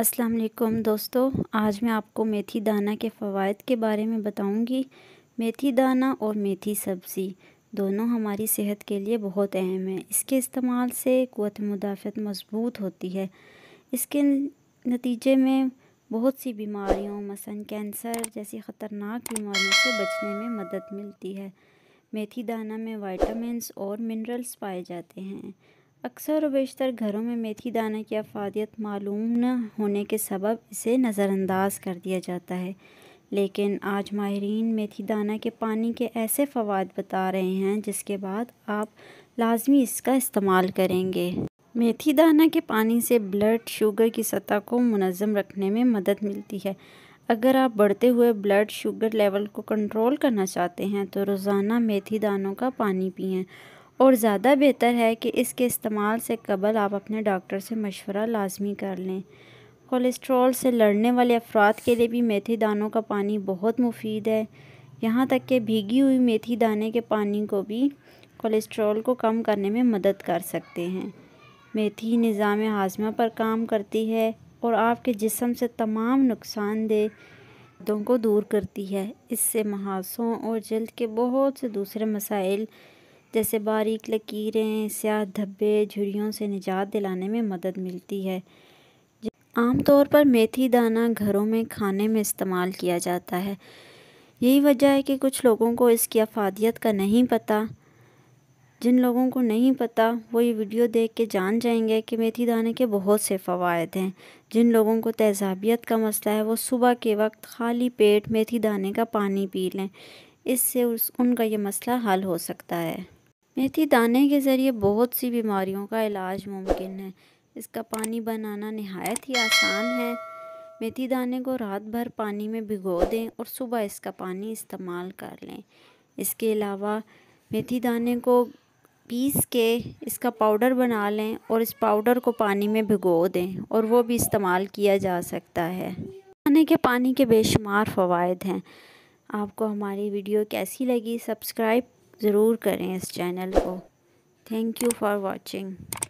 अस्सलाम वालेकुम दोस्तों आज मैं आपको मेथी दाना के फ़वाद के बारे में बताऊंगी मेथी दाना और मेथी सब्ज़ी दोनों हमारी सेहत के लिए बहुत अहम है इसके इस्तेमाल से क़वत मुदाफ़त मज़बूत होती है इसके नतीजे में बहुत सी बीमारियों मसलन कैंसर जैसी ख़तरनाक बीमारियों से बचने में मदद मिलती है मेथी दाना में वाइटामस और मिनरल्स पाए जाते हैं अक्सर और बेशतर घरों में मेथी दाना की अफादियत मालूम न होने के सबब इसे नज़रअंदाज कर दिया जाता है लेकिन आज माहरीन मेथी दाना के पानी के ऐसे फ़वाद बता रहे हैं जिसके बाद आप लाजमी इसका इस्तेमाल करेंगे मेथी दाना के पानी से ब्लड शुगर की सतह को मुनज़म रखने में मदद मिलती है अगर आप बढ़ते हुए ब्लड शुगर लेवल को कंट्रोल करना चाहते हैं तो रोज़ाना मेथी दानों का पानी पिएं और ज़्यादा बेहतर है कि इसके इस्तेमाल से कबल आप अपने डॉक्टर से मशवरा लाजमी कर लें कोलेस्ट्रॉल से लड़ने वाले अफराद के लिए भी मेथी दानों का पानी बहुत मुफीद है यहाँ तक कि भीगी हुई मेथी दाने के पानी को भी कोलेस्ट्रॉल को कम करने में मदद कर सकते हैं मेथी निज़ाम हाजमा पर काम करती है और आपके जिसम से तमाम नुकसानदेहों को दूर करती है इससे महासों और जल्द के बहुत से दूसरे मसाइल जैसे बारीक लकीरें स्याह धब्बे झुरियों से निजात दिलाने में मदद मिलती है आमतौर पर मेथी दाना घरों में खाने में इस्तेमाल किया जाता है यही वजह है कि कुछ लोगों को इसकी अफादियत का नहीं पता जिन लोगों को नहीं पता वो ये वीडियो देख के जान जाएंगे कि मेथी दाने के बहुत से फ़वाद हैं जिन लोगों को तेज़ाबियत का मसला है वो सुबह के वक्त खाली पेट मेथी दाने का पानी पी लें इससे उस उनका ये मसला हल हो सकता है मेथी दाने के ज़रिए बहुत सी बीमारियों का इलाज मुमकिन है इसका पानी बनाना नहायत ही आसान है मेथी दाने को रात भर पानी में भिगो दें और सुबह इसका पानी इस्तेमाल कर लें इसके अलावा मेथी दाने को पीस के इसका पाउडर बना लें और इस पाउडर को पानी में भिगो दें और वो भी इस्तेमाल किया जा सकता है खाने के पानी के बेशुमार फ़वाद हैं आपको हमारी वीडियो कैसी लगी सब्सक्राइब ज़रूर करें इस चैनल को थैंक यू फॉर वॉचिंग